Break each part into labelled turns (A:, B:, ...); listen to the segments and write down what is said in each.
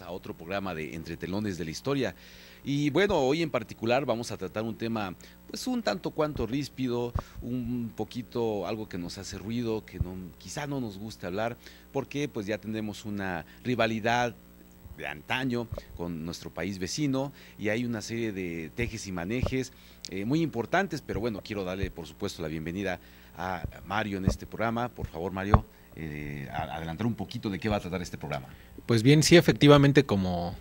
A: a otro programa de Entretelones de la Historia. Y bueno, hoy en particular vamos a tratar un tema pues un tanto cuanto ríspido, un poquito algo que nos hace ruido, que quizá no nos guste hablar, porque pues ya tenemos una rivalidad de antaño con nuestro país vecino y hay una serie de tejes y manejes eh, muy importantes, pero bueno, quiero darle por supuesto la bienvenida a Mario en este programa. Por favor,
B: Mario, eh, adelantar un poquito de qué va a tratar este programa. Pues bien, sí, efectivamente, como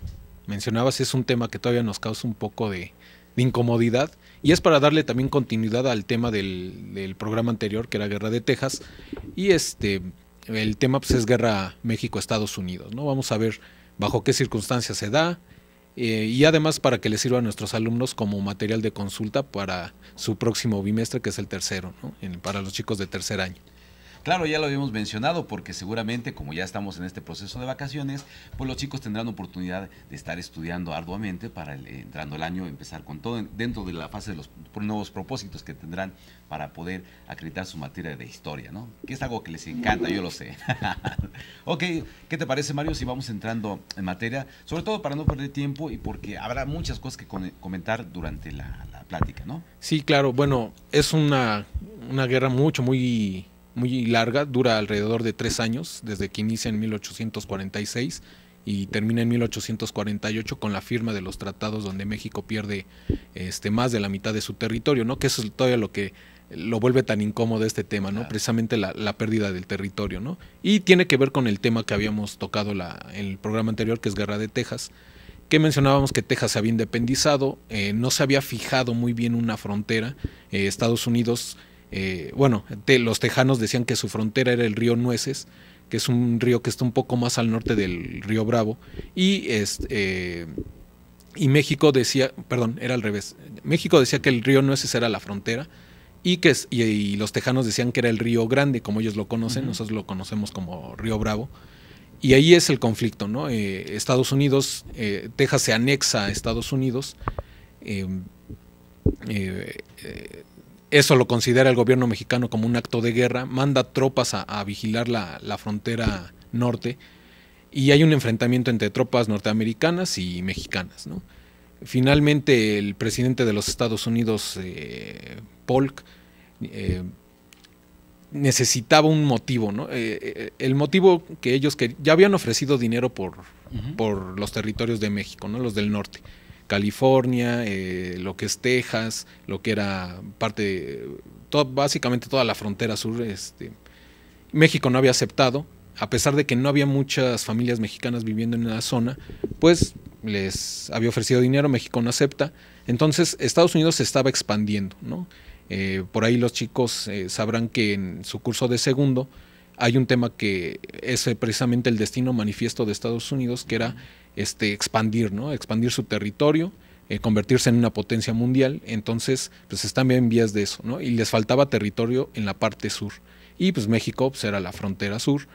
B: mencionabas, es un tema que todavía nos causa un poco de, incomodidad. Y es para darle también continuidad al tema del, programa anterior, que era Guerra de Texas. Y este, el tema pues, es Guerra México-Estados Unidos. ¿no? Vamos a ver bajo qué circunstancias se da. Eh, y además para que les sirva a nuestros alumnos como material de consulta para su próximo bimestre, que es el tercero, ¿no? para los chicos de tercer año.
A: Claro, ya lo habíamos mencionado porque seguramente como ya estamos en este proceso de vacaciones, pues los chicos tendrán oportunidad de estar estudiando arduamente para entrando el año empezar con todo dentro de la fase de los nuevos propósitos que tendrán para poder acreditar su materia de historia, ¿no? Que es algo que les encanta, yo lo sé. ok, ¿qué te parece Mario si vamos entrando en materia? Sobre todo para no perder tiempo y porque habrá muchas cosas que comentar durante la,
B: plática, ¿no? Sí, claro, bueno, es una, una guerra mucho, muy muy larga, dura alrededor de tres años, desde que inicia en 1846 y termina en 1848 con la firma de los tratados donde México pierde este, más de la mitad de su territorio, ¿no? Que eso es todavía lo que lo vuelve tan incómodo este tema, ¿no? Precisamente la, pérdida del territorio, ¿no? Y tiene que ver con el tema que habíamos tocado la, en el programa anterior, que es Guerra de Texas, que mencionábamos que Texas se había independizado, eh, no se había fijado muy bien una frontera, eh, Estados Unidos eh, bueno, los tejanos decían que su frontera era el río Nueces, que es un río que está un poco más al norte del río Bravo, y, este, y México decía, perdón, era al revés, México decía que el río Nueces era la frontera, y que los tejanos decían que era el río Grande, como ellos lo conocen, nosotros lo conocemos como río Bravo. Y ahí es el conflicto, ¿no? Eh, Estados Unidos, Texas se anexa a Estados Unidos. Eh, eso lo considera el gobierno mexicano como un acto de guerra, manda tropas a, vigilar la, frontera norte y hay un enfrentamiento entre tropas norteamericanas y mexicanas. Finalmente el presidente de los Estados Unidos, eh, Polk, eh, necesitaba un motivo, ¿no? Eh, el motivo que ellos que ya habían ofrecido dinero por, por los territorios de México, ¿no? Los del norte. California, eh, lo que es Texas, lo que era parte, básicamente toda la frontera sur. Este, México no había aceptado, a pesar de que no había muchas familias mexicanas viviendo en la zona, pues les había ofrecido dinero, México no acepta. Entonces Estados Unidos se estaba expandiendo, ¿no? Eh, por ahí los chicos eh, sabrán que en su curso de segundo hay un tema que es precisamente el destino manifiesto de Estados Unidos, que era este, expandir, ¿no? Expandir su territorio, eh, convertirse en una potencia mundial. Entonces, pues están bien vías de eso, ¿no? Y les faltaba territorio en la parte sur. Y pues México pues, era la frontera sur.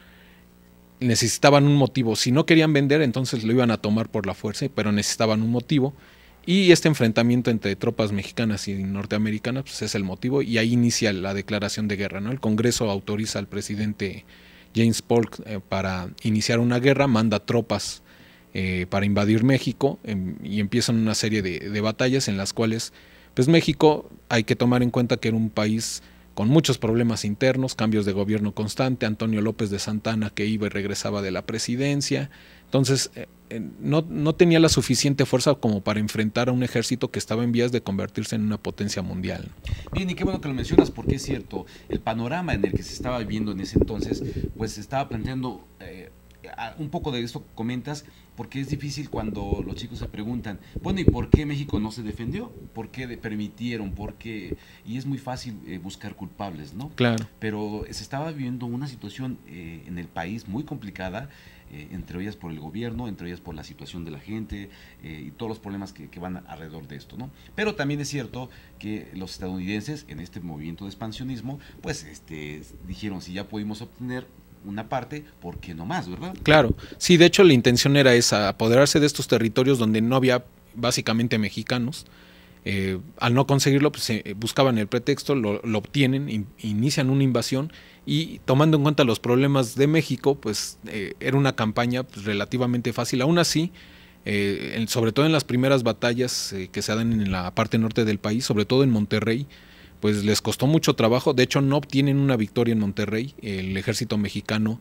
B: Necesitaban un motivo. Si no querían vender, entonces lo iban a tomar por la fuerza, pero necesitaban un motivo. Y este enfrentamiento entre tropas mexicanas y norteamericanas pues, es el motivo. Y ahí inicia la declaración de guerra, ¿no? El Congreso autoriza al presidente James Polk eh, para iniciar una guerra, manda tropas eh, para invadir México em, y empiezan una serie de, batallas en las cuales, pues México hay que tomar en cuenta que era un país con muchos problemas internos, cambios de gobierno constante, Antonio López de Santana que iba y regresaba de la presidencia, entonces eh, no, tenía la suficiente fuerza como para enfrentar a un ejército que estaba en vías de convertirse en una potencia mundial. Bien, y qué bueno que lo mencionas porque es cierto, el panorama en el que se estaba viviendo en ese entonces,
A: pues se estaba planteando... Eh, un poco de esto que comentas porque es difícil cuando los chicos se preguntan, bueno, ¿y por qué México no se defendió? ¿Por qué permitieron? ¿Por qué? Y es muy fácil eh, buscar culpables, ¿no? Claro. Pero se estaba viviendo una situación eh, en el país muy complicada, eh, entre ellas por el gobierno, entre ellas por la situación de la gente y todos los problemas que, que, van alrededor de esto, ¿no? Pero también es cierto que los estadounidenses en este movimiento de expansionismo, pues este, dijeron, si ya pudimos obtener una parte, ¿por qué no más, verdad?
B: Claro, sí, de hecho la intención era esa, apoderarse de estos territorios donde no había básicamente mexicanos. Eh, al no conseguirlo, pues eh, buscaban el pretexto, lo, obtienen, inician una invasión y tomando en cuenta los problemas de México, pues eh, era una campaña pues, relativamente fácil. Aún así, sobre todo en las primeras batallas que se dan en la parte norte del país, sobre todo en Monterrey, pues les costó mucho trabajo. De hecho, no obtienen una victoria en Monterrey. El ejército mexicano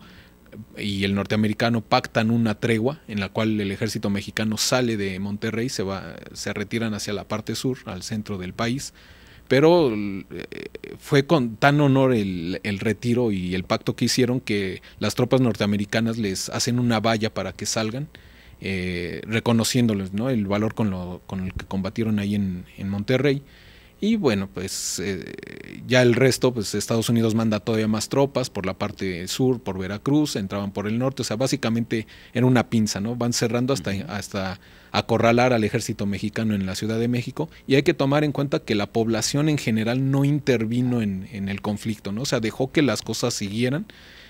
B: y el norteamericano pactan una tregua en la cual el ejército mexicano sale de Monterrey, se, va, se retiran hacia la parte sur, al centro del país. Pero eh, fue con tan honor el, retiro y el pacto que hicieron que las tropas norteamericanas les hacen una valla para que salgan. Eh, reconociéndoles el valor con, lo, con, el que combatieron ahí en, en Monterrey. Y bueno, pues eh, ya el resto, pues Estados Unidos manda todavía más tropas por la parte sur, por Veracruz, entraban por el norte, o sea, básicamente era una pinza, ¿no? Van cerrando hasta, hasta acorralar al ejército mexicano en la Ciudad de México y hay que tomar en cuenta que la población en general no intervino en, en el conflicto, ¿no? O sea, dejó que las cosas siguieran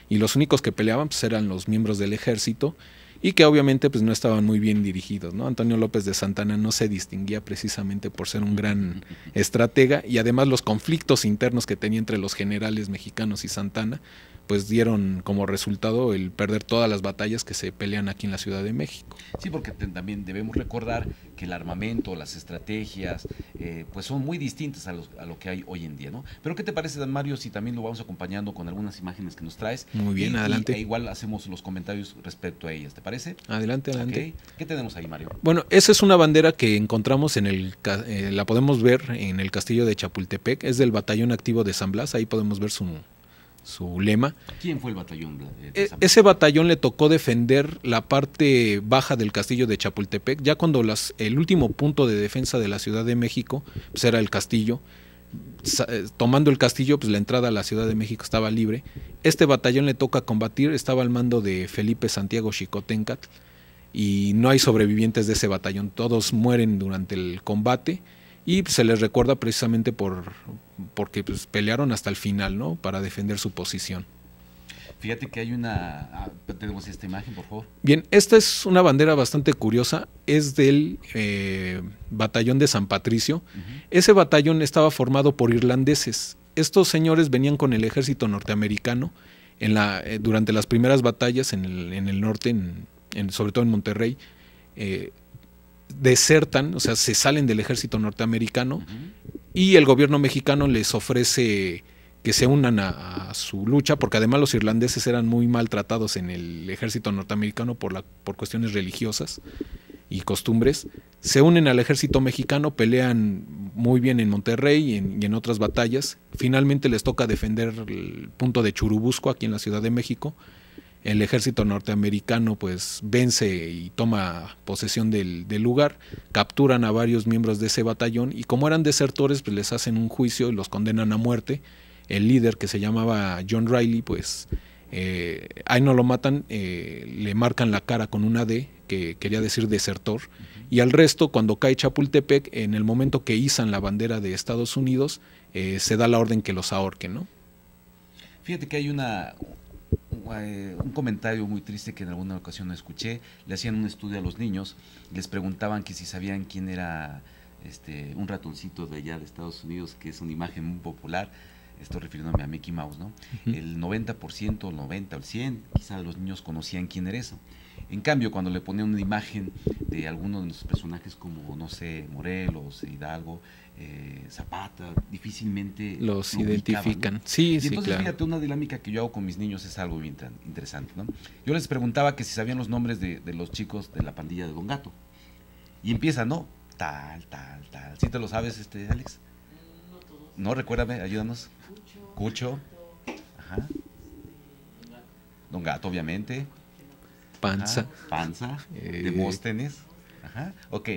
B: y los únicos que peleaban pues, eran los miembros del ejército y que obviamente pues no estaban muy bien dirigidos, ¿no? Antonio López de Santana no se distinguía precisamente por ser un gran estratega y además los conflictos internos que tenía entre los generales mexicanos y Santana pues dieron como resultado el perder todas las batallas que se pelean aquí en la Ciudad de México. Sí, porque
A: también debemos recordar que el armamento, las estrategias, eh, pues son muy distintas a, lo que hay hoy en día, ¿no? Pero ¿qué te parece, Dan Mario, si también lo vamos acompañando con algunas imágenes que nos traes? Muy bien, adelante. E igual hacemos los comentarios respecto a ellas, ¿te parece?
B: Adelante, adelante.
A: ¿Qué tenemos ahí, Mario?
B: Bueno, esa es una bandera que encontramos en el, eh, la podemos ver en el castillo de Chapultepec, es del batallón activo de San Blas, ahí podemos ver su, su lema.
A: ¿Quién fue el batallón?
B: E, ese batallón le tocó defender la parte baja del castillo de Chapultepec, ya cuando las, el último punto de defensa de la Ciudad de México pues, era el castillo. Eh, tomando el castillo, pues la entrada a la Ciudad de México estaba libre. Este batallón le toca combatir, estaba al mando de Felipe Santiago Chicotencat y no hay sobrevivientes de ese batallón, todos mueren durante el combate y se les recuerda precisamente por, porque pues, pelearon hasta el final, ¿no? Para defender su posición.
A: Fíjate que hay una... Ah, tenemos esta imagen, por favor.
B: Bien, esta es una bandera bastante curiosa. Es del eh, batallón de San Patricio. Ese batallón estaba formado por irlandeses. Estos señores venían con el ejército norteamericano en la, eh, durante las primeras batallas en el, norte, sobre todo en Monterrey. Eh, desertan, o sea, se salen del ejército norteamericano y el gobierno mexicano les ofrece que se unan a, su lucha, porque además los irlandeses eran muy maltratados en el ejército norteamericano por, por cuestiones religiosas y costumbres. Se unen al ejército mexicano, pelean muy bien en Monterrey y en otras batallas. Finalmente les toca defender el punto de Churubusco, aquí en la Ciudad de México, el ejército norteamericano pues vence y toma posesión del, lugar, capturan a varios miembros de ese batallón y como eran desertores pues les hacen un juicio y los condenan a muerte. El líder que se llamaba John Riley pues eh, ahí no lo matan, eh, le marcan la cara con una D que quería decir desertor y al resto cuando cae Chapultepec en el momento que izan la bandera de Estados Unidos eh, se da la orden que los ahorquen, ¿no?
A: Fíjate que hay una, eh, un comentario muy triste que en alguna ocasión escuché, le hacían un estudio a los niños, les preguntaban que si sabían quién era este, un ratoncito de allá de Estados Unidos, que es una imagen muy popular, esto refiriéndome a Mickey Mouse, ¿no? El 90%, el 90 o el 100, quizás los niños conocían quién era eso. En cambio, cuando le ponía una imagen de alguno de nuestros personajes como, no sé, Morelos, Hidalgo, eh, Zapata, difícilmente los identifican. Sí, Sí, y entonces, fíjate, una dinámica que yo hago con mis niños es algo bien interesante. ¿no? Yo les preguntaba que si sabían los nombres de, los chicos de la pandilla de Don Gato. Y empieza, ¿no? Tal, tal, tal. ¿Sí te lo sabes, este, Alex? No, todos. recuérdame, ayúdanos. Cucho. Cucho. Ajá. Don Gato, obviamente. Panza. Ah, panza. de eh, Demóstenes. Ajá. Ok.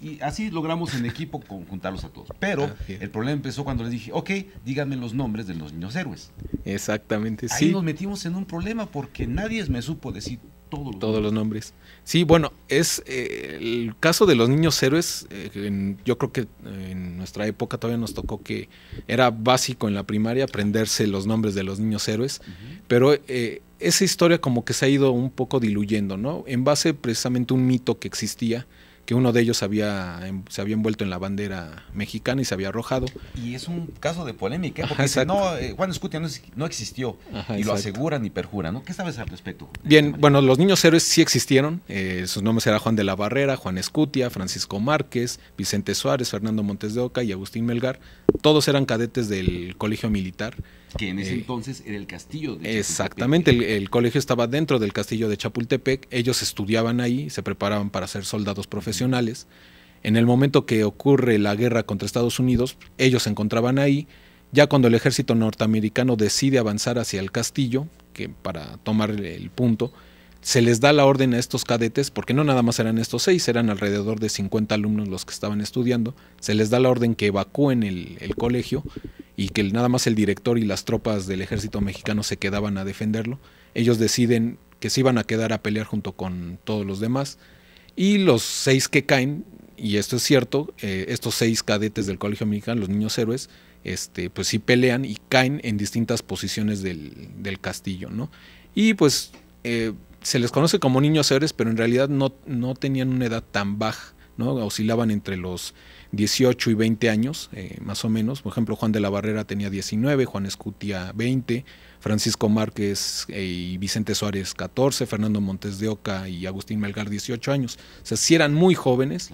A: Y así logramos en equipo conjuntarlos a todos. Pero ah, el problema empezó cuando les dije, ok, díganme los nombres de los niños héroes. Exactamente, sí. Ahí nos metimos en un
B: problema porque nadie me supo decir todos los, todos los nombres. Sí, bueno, es eh, el caso de los niños héroes. Eh, yo creo que en nuestra época todavía nos tocó que era básico en la primaria aprenderse los nombres de los niños héroes. Pero eh, esa historia como que se ha ido un poco diluyendo, ¿no? En base precisamente a un mito que existía, que uno de ellos había, em, se había envuelto en la bandera mexicana y se había arrojado.
A: Y es un caso de polémica, ¿eh? porque no, eh, Juan Escutia no, existió, y lo
B: aseguran y perjuran, ¿no? ¿Qué
A: sabes al respecto?
B: Bien, bueno, los niños héroes sí existieron, sus nombres eran Juan de la Barrera, Juan Escutia, Francisco Márquez, Vicente Suárez, Fernando Montes de Oca y Agustín Melgar, todos eran cadetes del Colegio Militar, que en ese eh,
A: entonces era el castillo de
B: Exactamente, el, el, colegio estaba dentro del castillo de Chapultepec, ellos estudiaban ahí, se preparaban para ser soldados profesionales. En el momento que ocurre la guerra contra Estados Unidos, ellos se encontraban ahí. Ya cuando el ejército norteamericano decide avanzar hacia el castillo, que para tomar el punto, se les da la orden a estos cadetes, porque no nada más eran estos seis, eran alrededor de 50 alumnos los que estaban estudiando, se les da la orden que evacúen el, colegio y que nada más el director y las tropas del ejército mexicano se quedaban a defenderlo. Ellos deciden que se iban a quedar a pelear junto con todos los demás. Y los seis que caen, y esto es cierto, eh, estos seis cadetes del Colegio Mexicano, los niños héroes, este, pues sí pelean y caen en distintas posiciones del, del castillo, ¿no? Y pues eh, se les conoce como niños héroes, pero en realidad no, no tenían una edad tan baja, ¿no? Oscilaban entre los 18 y 20 años, eh, más o menos. Por ejemplo, Juan de la Barrera tenía 19, Juan Escutia 20, Francisco Márquez eh, y Vicente Suárez 14, Fernando Montes de Oca y Agustín Melgar 18 años. O sea, sí eran muy jóvenes.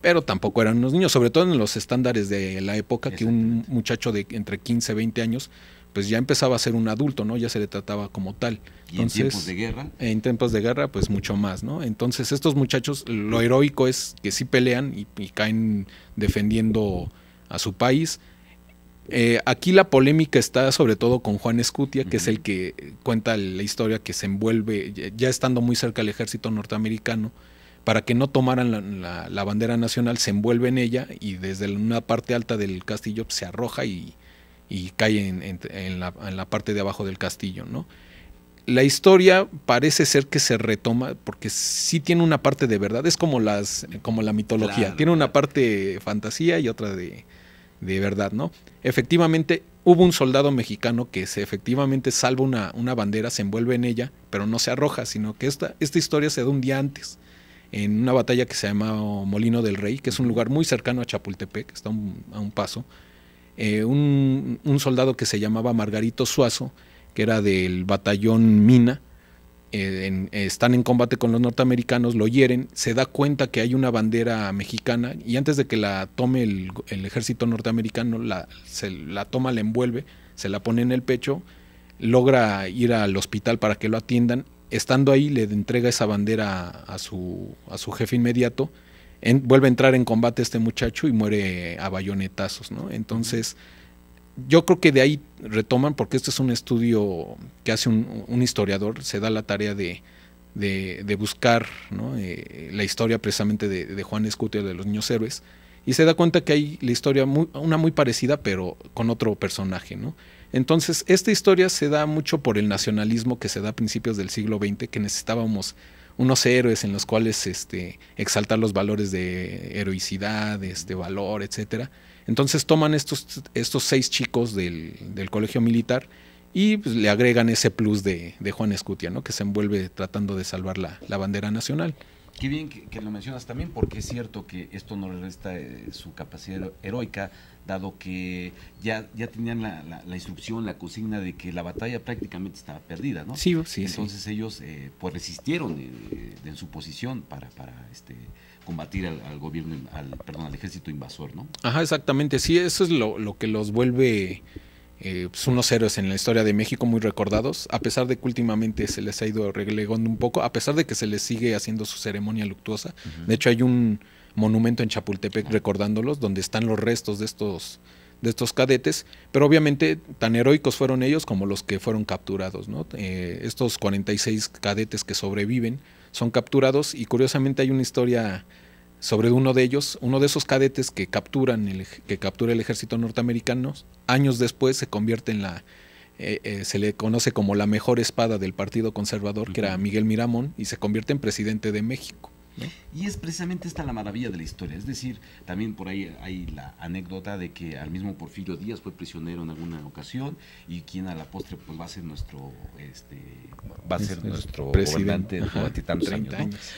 B: pero tampoco eran unos niños, sobre todo en los estándares de la época, que un muchacho de entre 15 y 20 años pues ya empezaba a ser un adulto, ¿no? Ya se le trataba como tal. ¿Y en tiempos de guerra? En tiempos de guerra, pues mucho más, ¿no? Entonces estos muchachos, lo heroico es que sí pelean y, caen defendiendo a su país. Eh, aquí la polémica está sobre todo con Juan Escutia, que es el que cuenta la historia que se envuelve, ya estando muy cerca del ejército norteamericano, para que no tomaran la, bandera nacional, se envuelve en ella y desde una parte alta del castillo se arroja y, y cae en, la, parte de abajo del castillo, ¿no? La historia parece ser que se retoma porque sí tiene una parte de verdad, es como las como la mitología, tiene una parte fantasía y otra de, verdad, ¿no? Efectivamente, hubo un soldado mexicano que se efectivamente salva una, una, bandera, se envuelve en ella, pero no se arroja, sino que esta, esta historia se da un día antes, en una batalla que se llama Molino del Rey, que es un lugar muy cercano a Chapultepec, está a un paso, eh, un, soldado que se llamaba Margarito Suazo, que era del batallón Mina, eh, están en combate con los norteamericanos, lo hieren, se da cuenta que hay una bandera mexicana y antes de que la tome el, ejército norteamericano, la, la toma, la envuelve, se la pone en el pecho, logra ir al hospital para que lo atiendan. Estando ahí, le entrega esa bandera a su, a su jefe inmediato vuelve a entrar en combate este muchacho y muere a bayonetazos, Entonces, yo creo que de ahí retoman, porque este es un estudio que hace un, historiador, se da la tarea de, buscar eh, la historia precisamente de, Juan Escutia de los Niños Héroes, y se da cuenta que hay la historia, una muy parecida, pero con otro personaje, ¿no? Entonces, esta historia se da mucho por el nacionalismo que se da a principios del siglo XX, que necesitábamos unos héroes en los cuales este, exaltar los valores de heroicidad, este, valor, etc. Entonces toman estos, estos seis chicos del, colegio militar y pues, le agregan ese plus de, de Juan Escutia, ¿no? que se envuelve tratando de salvar la, bandera nacional. Qué bien que, lo mencionas
A: también, porque es cierto que esto no le resta eh, su capacidad heroica dado que ya, ya tenían la, instrucción, la consigna de que la batalla prácticamente estaba perdida, ¿no? Sí, sí. Entonces ellos eh, pues resistieron eh, en su posición para, para este combatir al, gobierno, al perdón, al ejército invasor, ¿no?
B: Ajá, exactamente. Sí, eso es lo, que los vuelve eh, pues, unos héroes en la historia de México muy recordados, a pesar de que últimamente se les ha ido relegando un poco, a pesar de que se les sigue haciendo su ceremonia luctuosa. De hecho, hay un monumento en Chapultepec recordándolos, donde están los restos de estos, de estos cadetes, pero obviamente tan heroicos fueron ellos como los que fueron capturados. ¿no? Eh, estos 46 cadetes que sobreviven son capturados y curiosamente hay una historia sobre uno de ellos, uno de esos cadetes que capturan el, que captura el ejército norteamericano, años después se convierte en la eh, eh, se le conoce como la mejor espada del Partido Conservador, que era Miguel Miramón, y se convierte en presidente de México.
A: Y es precisamente esta la maravilla de la historia. Es decir, también por ahí hay la anécdota de que al mismo Porfirio Díaz fue prisionero en alguna ocasión y quien a la postre pues va a ser nuestro este va a ser este, nuestro presidente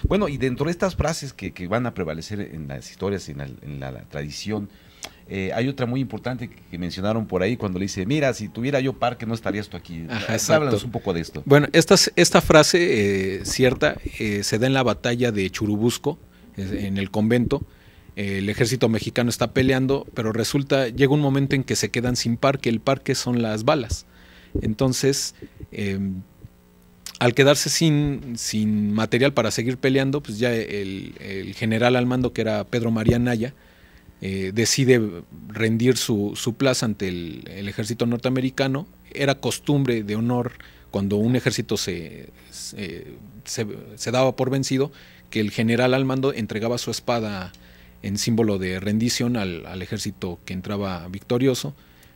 A: Bueno, y dentro de estas frases que, van a prevalecer en las historias, en en la tradición eh, hay otra muy importante que mencionaron por ahí cuando le dice, mira, si tuviera yo parque no estarías tú aquí. Ajá, un poco de esto. Bueno,
B: esta, esta frase eh, cierta eh, se da en la batalla de Churubusco, en el convento. El ejército mexicano está peleando, pero resulta, llega un momento en que se quedan sin parque. El parque son las balas. Entonces, em, al quedarse sin, sin material para seguir peleando, pues ya el, el general al mando, que era Pedro María Naya, eh, decide rendir su, su plaza ante el, ejército norteamericano. Era costumbre de honor cuando un ejército se, se, daba por vencido que el general al mando entregaba su espada en símbolo de rendición al, ejército que entraba victorioso.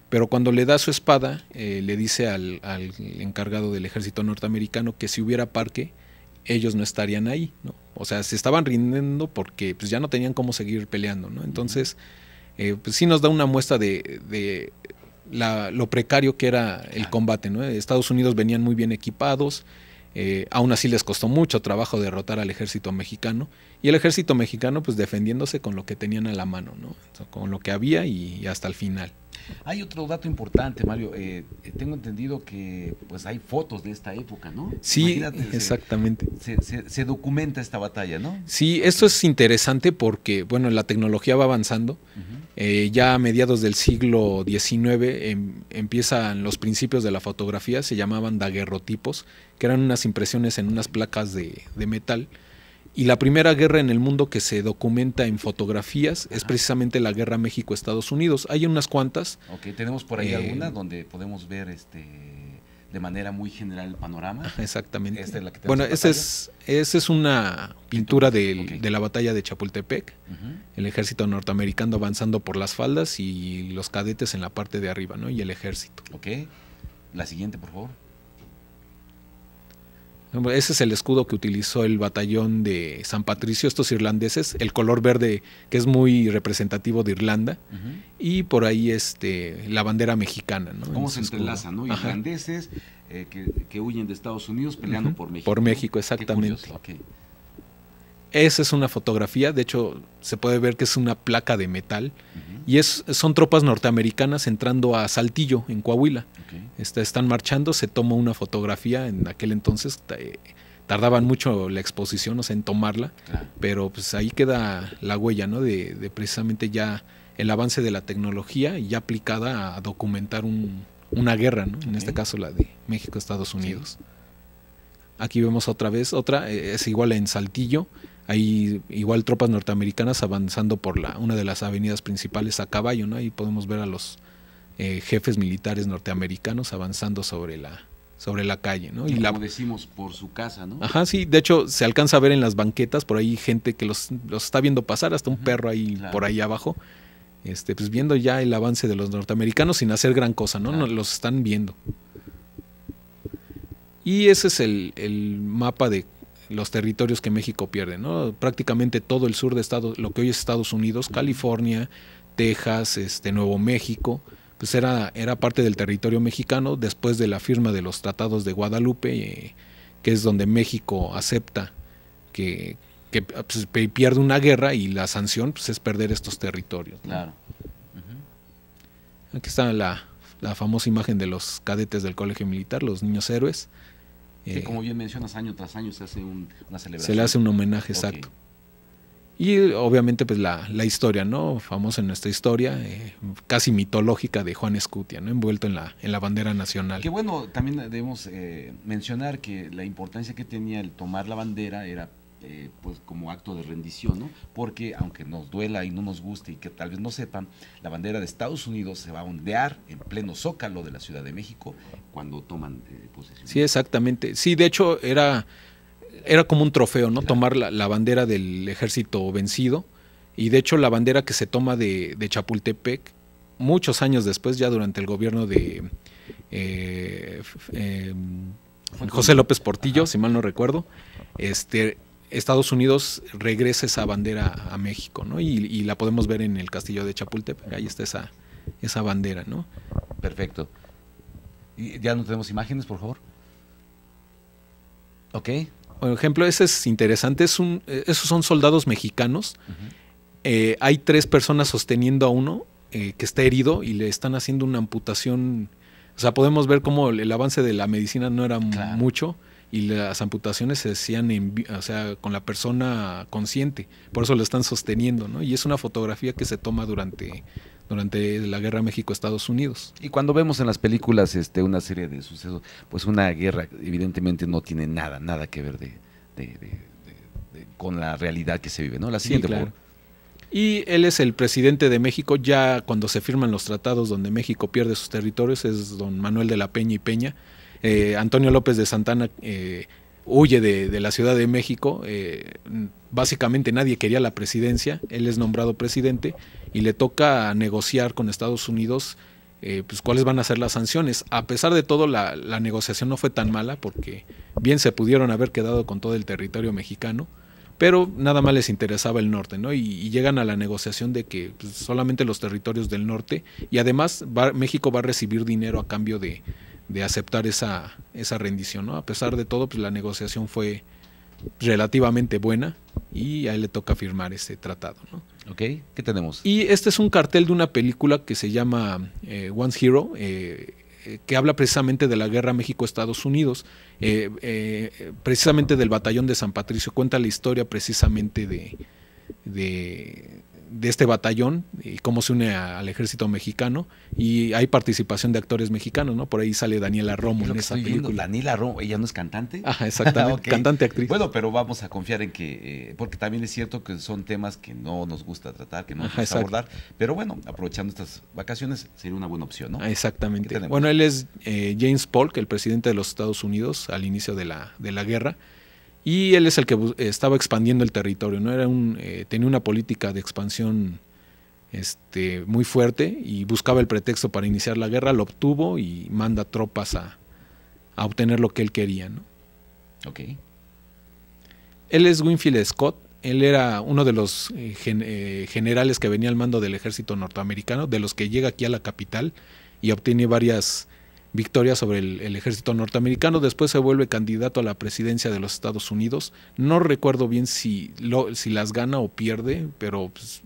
B: Pero cuando le da su espada, eh, le dice al, al, encargado del ejército norteamericano que si hubiera parque, ellos no estarían ahí. ¿no? O sea, se estaban rindiendo porque pues, ya no tenían cómo seguir peleando, ¿no? Entonces, eh, pues, sí nos da una muestra de, lo precario que era el combate, ¿no? Estados Unidos venían muy bien equipados, eh, aún así les costó mucho trabajo derrotar al ejército mexicano, y el ejército mexicano pues defendiéndose con lo que tenían a la mano, ¿no? Con lo que había y hasta el final.
A: Hay otro dato importante, Mario. Eh, eh, tengo entendido que pues hay fotos de esta época, ¿no?
B: Sí, exactamente.
A: Se, documenta esta batalla, ¿no?
B: Sí, esto es interesante porque, bueno, la tecnología va avanzando. Eh, ya a mediados del siglo XIX em, empiezan los principios de la fotografía, se llamaban daguerrotipos, que eran unas impresiones en unas placas de metal y la primera guerra en el mundo que se documenta en fotografías es precisamente la guerra México-Estados Unidos. Hay unas cuantas. Ok, tenemos
A: por ahí eh, alguna donde podemos ver este de manera muy general el panorama.
B: exactamente. bueno, esa es, esa es una pintura de la batalla de Chapultepec, el ejército norteamericano avanzando por las faldas y los cadetes en la parte de arriba, ¿no? Y el ejército. Ok. La siguiente, por favor. Ese es el escudo que utilizó el batallón de San Patricio, estos irlandeses, el color verde que es muy representativo de Irlanda, y por ahí este, la bandera mexicana. ¿Cómo se entrelazan? Irlandeses eh, que, huyen de Estados Unidos peleando por México. Por México, exactamente. Esa es una fotografía, de hecho se puede ver que es una placa de metal. Y es, son tropas norteamericanas entrando a Saltillo, en Coahuila. Este, están marchando, se tomó una fotografía, en aquel entonces eh, tardaban mucho la exposición, o sea, en tomarla, pero pues ahí queda la huella, ¿no? De, precisamente ya el avance de la tecnología ya aplicada a documentar una guerra, ¿no? En este caso la de México-Estados Unidos. Aquí vemos otra vez, otra, eh, es igual en Saltillo, hay igual tropas norteamericanas avanzando por la, una de las avenidas principales a caballo, ¿no? Ahí podemos ver a los eh, jefes militares norteamericanos avanzando sobre la, sobre la calle, ¿no? Y Como la...
A: decimos, por su casa, ¿no? Ajá,
B: sí, de hecho se alcanza a ver en las banquetas, por ahí gente que los, está viendo pasar, hasta un perro ahí por ahí abajo, este, pues viendo ya el avance de los norteamericanos sin hacer gran cosa, ¿no? Los están viendo. Y ese es el, el mapa de los territorios que México pierde, Prácticamente todo el sur de Estados, lo que hoy es Estados Unidos, California, Texas, este, Nuevo México, pues era, era parte del territorio mexicano después de la firma de los tratados de Guadalupe, eh, que es donde México acepta que, pues, pierde una guerra y la sanción pues, es perder estos territorios. Claro. Aquí está la famosa imagen de los cadetes del colegio militar, los niños héroes que eh, como
A: bien mencionas, año tras año se hace una celebración. Se le hace
B: un homenaje, exacto. Y obviamente pues la, historia, ¿no? Famosa en nuestra historia, eh, casi mitológica de Juan Escutia, ¿no? Envuelto en la, en la bandera nacional. Que bueno, también debemos eh, mencionar que
A: la importancia que tenía el tomar la bandera era eh, pues como acto de rendición, ¿no? Porque aunque nos duela y no nos guste y que tal vez no sepan, la bandera de Estados Unidos se va a ondear en pleno zócalo de la Ciudad de México cuando toman eh,
B: posesión. Sí, exactamente. Sí, de hecho era, era como un trofeo, ¿no? Tomar la, bandera del ejército vencido. Y de hecho la bandera que se toma de, Chapultepec, muchos años después, ya durante el gobierno de eh, em, José López Portillo, si mal no recuerdo, este Estados Unidos regresa esa bandera a México, ¿no? Y, la podemos ver en el castillo de Chapultepec, ahí está esa, esa bandera, ¿no? Perfecto. ¿Ya no tenemos imágenes, por favor? Ok. Por ejemplo, ese es interesante, eh, esos son soldados mexicanos. Eh, hay tres personas sosteniendo a uno eh, que está herido y le están haciendo una amputación. O sea, podemos ver cómo el, avance de la medicina no era mucho y las amputaciones se hacían sea, con la persona consciente, por eso lo están sosteniendo, ¿no? Y es una fotografía que se toma durante, durante la guerra México-Estados Unidos. Y cuando vemos en las
A: películas este, una serie de sucesos, pues una guerra evidentemente no tiene nada, nada que ver de, de, de, con la realidad que se vive, ¿no? La siguiente,
B: Y él es el presidente de México, ya cuando se firman los tratados donde México pierde sus territorios, es don Manuel de la Peña y Peña, eh, Antonio López de Santana eh, huye de, la Ciudad de México, eh, básicamente nadie quería la presidencia, él es nombrado presidente y le toca negociar con Estados Unidos pues cuáles van a ser las sanciones. A pesar de todo, la, negociación no fue tan mala porque bien se pudieron haber quedado con todo el territorio mexicano, pero nada más les interesaba el norte, ¿no? Y, llegan a la negociación de que pues, solamente los territorios del norte y además México va a recibir dinero a cambio de, de aceptar esa, esa rendición. ¿no? A pesar de todo, pues la negociación fue relativamente buena y a él le toca firmar ese tratado. ¿no? Ok, ¿qué tenemos? Y este es un cartel de una película que se llama eh, One Hero, eh, eh, que habla precisamente de la guerra México-Estados Unidos, precisamente del batallón de San Patricio, cuenta la historia precisamente de de este batallón y cómo se une al ejército mexicano y hay participación de actores mexicanos, ¿no? Por ahí sale Daniela Romo en esa película. Daniela Romo, ella no es cantante. Ah, exactamente,
A: cantante actriz. Bueno, pero vamos a confiar en que eh, porque también es cierto que son temas que no nos gusta tratar, que no nos gusta abordar, pero bueno, aprovechando estas vacaciones sería una buena opción,
B: ¿no? Ah, exactamente. Bueno, él es eh, James Polk, el presidente de los Estados Unidos al inicio de la de la guerra y él es el que estaba expandiendo el territorio, ¿no? Era un, eh, tenía una política de expansión este, muy fuerte y buscaba el pretexto para iniciar la guerra, lo obtuvo y manda tropas a, obtener lo que él quería, Él es Winfield Scott, él era uno de los eh, eh, generales que venía al mando del ejército norteamericano, de los que llega aquí a la capital y obtiene varias victoria sobre el, ejército norteamericano. Después se vuelve candidato a la presidencia de los Estados Unidos. No recuerdo bien si, las gana o pierde, pero pues,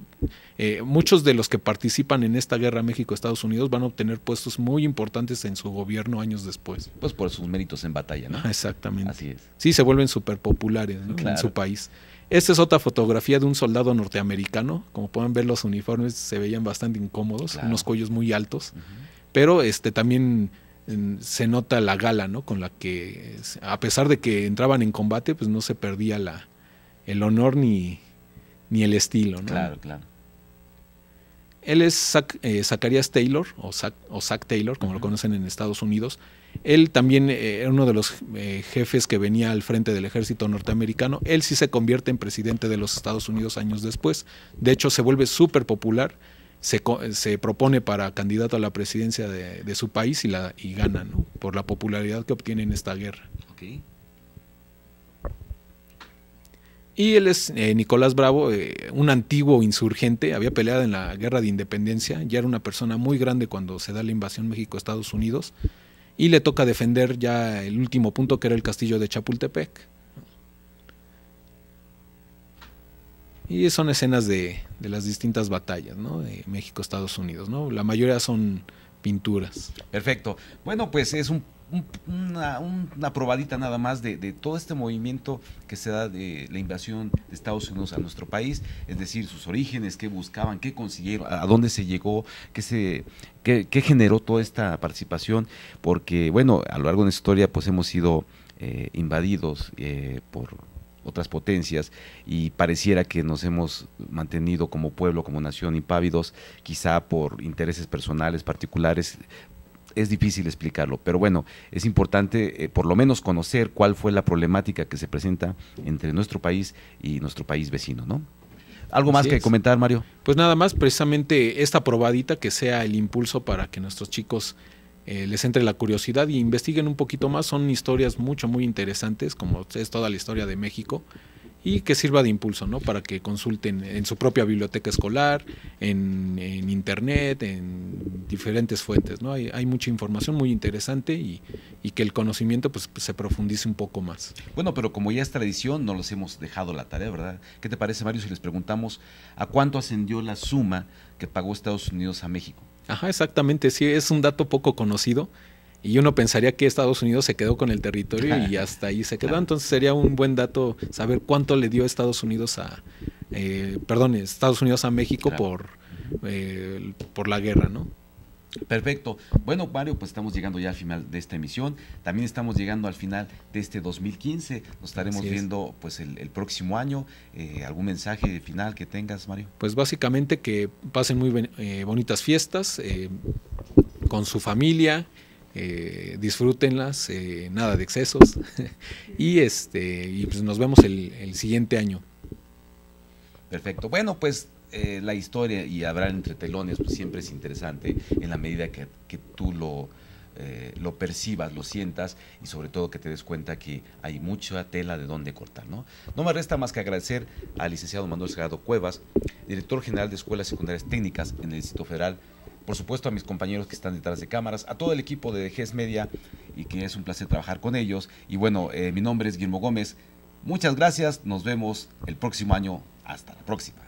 B: eh, muchos de los que participan en esta guerra México-Estados Unidos van a obtener puestos muy importantes en su gobierno años después. Pues por sus méritos en batalla, ¿no? Ah, exactamente. Así es. Sí, se vuelven súper populares ¿eh? en su país. Esta es otra fotografía de un soldado norteamericano. Como pueden ver, los uniformes se veían bastante incómodos, unos cuellos muy altos. Pero este también se nota la gala, ¿no? Con la que, a pesar de que entraban en combate, pues no se perdía la, el honor ni, el estilo, Claro, claro. Él es Zacharias eh, Taylor, o Zach, Taylor, como lo conocen en Estados Unidos. Él también eh, era uno de los eh, jefes que venía al frente del ejército norteamericano. Él sí se convierte en presidente de los Estados Unidos años después. De hecho, se vuelve súper popular se, se propone para candidato a la presidencia de, su país y, la, y gana, por la popularidad que obtiene en esta guerra. Y él es eh, Nicolás Bravo, eh, un antiguo insurgente, había peleado en la guerra de independencia, ya era una persona muy grande cuando se da la invasión México-Estados Unidos, y le toca defender ya el último punto que era el castillo de Chapultepec Y son escenas de, de las distintas batallas, ¿no? De México, Estados Unidos, ¿no? La mayoría son pinturas. Perfecto. Bueno, pues es un una, probadita nada más
A: de, todo este movimiento que se da de la invasión de Estados Unidos a nuestro país, es decir, sus orígenes, qué buscaban, qué consiguieron, a dónde se llegó, qué se generó toda esta participación, porque bueno, a lo largo de la historia pues hemos sido eh, invadidos eh, por otras potencias y pareciera que nos hemos mantenido como pueblo, como nación impávidos, quizá por intereses personales particulares. Es difícil explicarlo, pero bueno, es importante eh, por lo menos conocer cuál fue la problemática que se presenta entre nuestro país y nuestro país vecino, ¿no? ¿Algo más que comentar, Mario?
B: Pues nada más, precisamente esta probadita que sea el impulso para que nuestros chicos eh, les entre la curiosidad y investiguen un poquito más. Son historias mucho, muy interesantes, como es toda la historia de México, y que sirva de impulso, ¿no? Para que consulten en su propia biblioteca escolar, en, internet, en diferentes fuentes, ¿no? Hay, hay mucha información muy interesante y, y, que el conocimiento pues, se profundice un poco más. Bueno, pero como ya es tradición, no
A: les hemos dejado la tarea, ¿verdad? ¿Qué te parece, Mario, si les
B: preguntamos a cuánto ascendió la suma que pagó Estados Unidos a México? Ajá, exactamente, sí, es un dato poco conocido. Y uno pensaría que Estados Unidos se quedó con el territorio y hasta ahí se quedó. Entonces sería un buen dato saber cuánto le dio Estados Unidos a, eh, Estados Unidos a México por, eh, por la guerra, ¿no? Perfecto.
A: Bueno, Mario, pues estamos llegando ya al final de esta emisión. También estamos llegando al final de este 2015. Nos estaremos viendo pues el, próximo año. Eh, ¿Algún mensaje final que tengas,
B: Mario? Pues básicamente que pasen muy eh, bonitas fiestas eh, con su familia. disfrútenlas, nada de excesos y este y pues nos vemos el siguiente año. Perfecto. Bueno,
A: pues eh, la historia y hablar entre telones pues, siempre es interesante en la medida que, tú lo, eh, lo percibas, lo sientas y sobre todo que te des cuenta que hay mucha tela de dónde cortar. No, no me resta más que agradecer al licenciado Manuel Sagrado Cuevas, director general de Escuelas Secundarias Técnicas en el Distrito Federal. Por supuesto a mis compañeros que están detrás de cámaras, a todo el equipo de GES Media y que es un placer trabajar con ellos. Y bueno, eh, mi nombre es Guillermo Gómez. Muchas gracias, nos vemos el próximo año. Hasta la próxima.